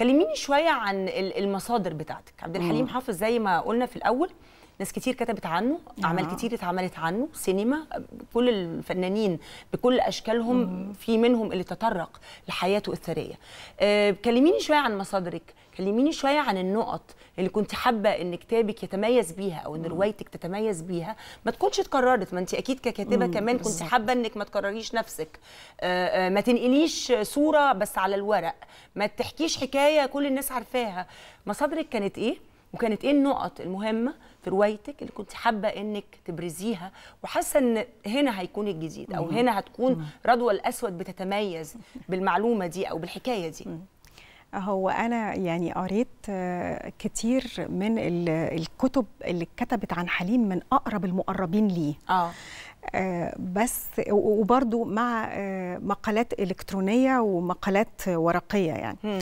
كلميني شويه عن المصادر بتاعتك عبد الحليم حافظ زي ما قلنا في الاول ناس كتير كتبت عنه اعمال آه. كتير اتعملت عنه سينما كل الفنانين بكل اشكالهم مم. في منهم اللي تطرق لحياته الثريه أه كلميني شويه عن مصادرك كلميني شويه عن النقط اللي كنت حابه ان كتابك يتميز بيها او ان روايتك تتميز بيها ما تكونش اتكررت ما انت اكيد ككاتبه كمان كنت حابه انك ما تكرريش نفسك آه،, أه ما تنقليش صوره بس على الورق ما تحكيش حكايه كل الناس عارفاها مصادرك كانت ايه وكانت ايه النقط المهمه في روايتك اللي كنت حابه انك تبرزيها وحاسه ان هنا هيكون الجديد او هنا هتكون رضوى الاسود بتتميز بالمعلومه دي او بالحكايه دي هو انا يعني قريت آه، كتير من الكتب اللي اتكتبت عن حليم من اقرب المقربين ليه اه, آه، بس وبرضو مع آه، مقالات الكترونيه ومقالات ورقيه يعني م.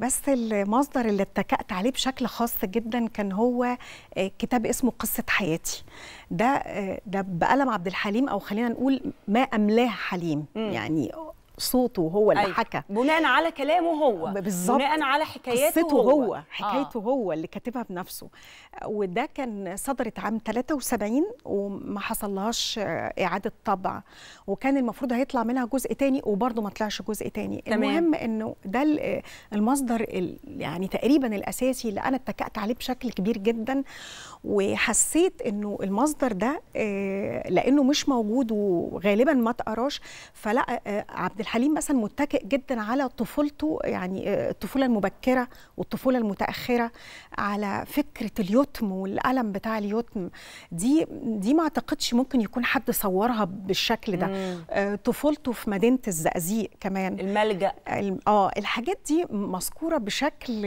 بس المصدر اللي اتكأت عليه بشكل خاص جدا كان هو آه، كتاب اسمه قصة حياتي ده آه، ده بقلم عبد الحليم او خلينا نقول ما املاه حليم م. يعني صوته هو اللي أيوة. حكى بناء على كلامه هو بالظبط بناء على حكاياته هو. هو آه. حكايته آه. هو اللي كاتبها بنفسه وده كان صدرت عام 73 وما حصلهاش آه، اعاده طبع وكان المفروض هيطلع منها جزء تاني وبرده ما طلعش جزء تاني تمام. المهم انه ده آه، المصدر يعني تقريبا الاساسي اللي انا اتكأت عليه بشكل كبير جدا وحسيت انه المصدر ده لانه مش موجود وغالبا ما تقراش فلا عبد حليم مثلا متكئ جدا على طفولته يعني آه، الطفوله المبكره والطفوله المتاخره على فكره اليتم والالم بتاع اليتم دي دي ما اعتقدش ممكن يكون حد صورها بالشكل ده آه، طفولته في مدينه الزقازيق كمان الملجا اه الحاجات دي مذكوره بشكل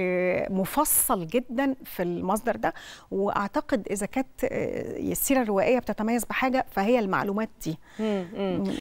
مفصل جدا في المصدر ده واعتقد اذا كانت آه، السيره الروائيه بتتميز بحاجه فهي المعلومات دي مم. مم.